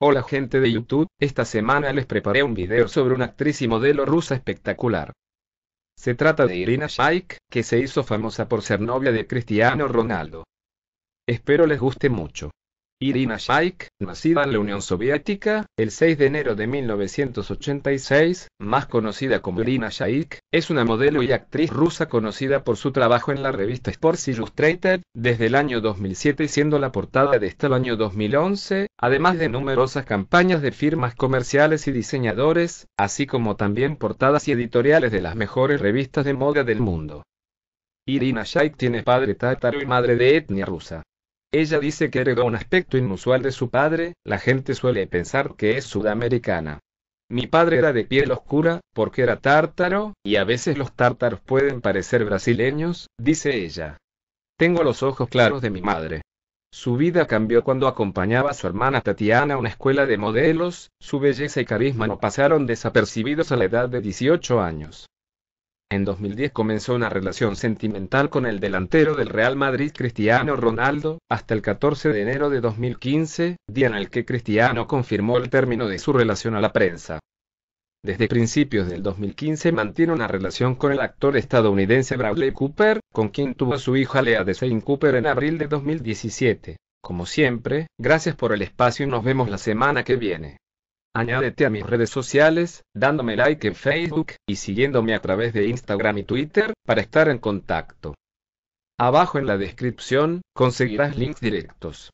Hola gente de YouTube, esta semana les preparé un video sobre una actriz y modelo rusa espectacular. Se trata de Irina Shayk, que se hizo famosa por ser novia de Cristiano Ronaldo. Espero les guste mucho. Irina Shayk, nacida en la Unión Soviética, el 6 de enero de 1986, más conocida como Irina Shayk, es una modelo y actriz rusa conocida por su trabajo en la revista Sports Illustrated, desde el año 2007 y siendo la portada de este año 2011, además de numerosas campañas de firmas comerciales y diseñadores, así como también portadas y editoriales de las mejores revistas de moda del mundo. Irina Shayk tiene padre tártaro y madre de etnia rusa. Ella dice que heredó un aspecto inusual de su padre, la gente suele pensar que es sudamericana. Mi padre era de piel oscura, porque era tártaro, y a veces los tártaros pueden parecer brasileños, dice ella. Tengo los ojos claros de mi madre. Su vida cambió cuando acompañaba a su hermana Tatiana a una escuela de modelos, su belleza y carisma no pasaron desapercibidos a la edad de 18 años. En 2010 comenzó una relación sentimental con el delantero del Real Madrid Cristiano Ronaldo, hasta el 14 de enero de 2015, día en el que Cristiano confirmó el término de su relación a la prensa. Desde principios del 2015 mantiene una relación con el actor estadounidense Bradley Cooper, con quien tuvo a su hija Lea Saint Cooper en abril de 2017. Como siempre, gracias por el espacio y nos vemos la semana que viene. Añádete a mis redes sociales, dándome like en Facebook y siguiéndome a través de Instagram y Twitter para estar en contacto. Abajo en la descripción conseguirás links directos.